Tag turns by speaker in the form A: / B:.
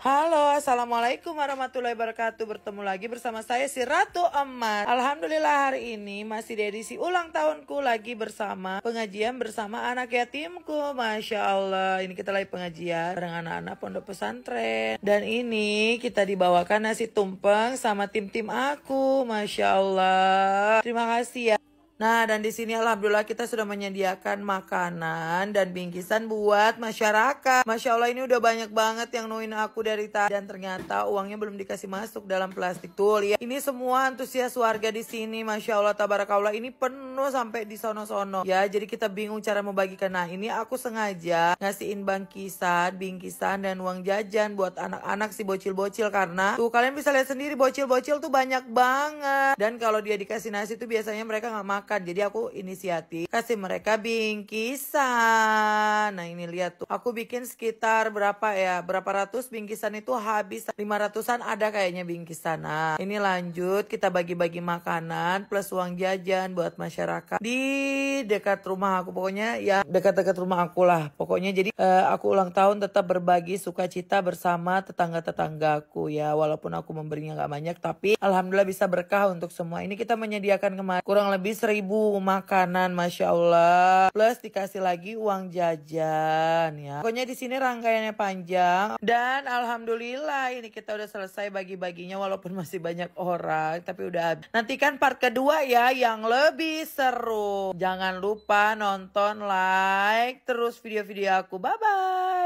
A: Halo, Assalamualaikum warahmatullahi wabarakatuh Bertemu lagi bersama saya si Ratu Emas Alhamdulillah hari ini masih di edisi ulang tahunku lagi bersama Pengajian bersama anak yatimku Masya Allah Ini kita lagi pengajian bareng anak-anak pondok pesantren Dan ini kita dibawakan nasi tumpeng sama tim-tim aku Masya Allah Terima kasih ya Nah, dan di sini alhamdulillah kita sudah menyediakan makanan dan bingkisan buat masyarakat. Masya Allah ini udah banyak banget yang nuin aku dari tadi dan ternyata uangnya belum dikasih masuk dalam plastik tool ya. ini semua antusias warga di sini, masya Allah tabarakallah ini penuh sampai di sono-sono. Ya, jadi kita bingung cara membagikan. Nah, ini aku sengaja ngasihin bangkisan, bingkisan dan uang jajan buat anak-anak si bocil-bocil karena tuh kalian bisa lihat sendiri bocil-bocil tuh banyak banget. Dan kalau dia dikasih nasi tuh biasanya mereka nggak makan makan jadi aku inisiatif kasih mereka bingkisan nah ini lihat tuh. Aku bikin sekitar berapa ya? Berapa ratus bingkisan itu habis 500-an ada kayaknya bingkisan. Nah, ini lanjut kita bagi-bagi makanan plus uang jajan buat masyarakat di dekat rumah aku pokoknya ya dekat-dekat rumah aku lah. Pokoknya jadi uh, aku ulang tahun tetap berbagi sukacita bersama tetangga-tetanggaku ya walaupun aku memberinya nggak banyak tapi alhamdulillah bisa berkah untuk semua. Ini kita menyediakan kemarin kurang lebih seribu makanan Masya Allah plus dikasih lagi uang jajan jalan ya. Pokoknya di sini rangkaiannya panjang dan alhamdulillah ini kita udah selesai bagi-baginya walaupun masih banyak orang tapi udah habis. Nantikan part kedua ya yang lebih seru. Jangan lupa nonton like terus video-video aku. Bye bye.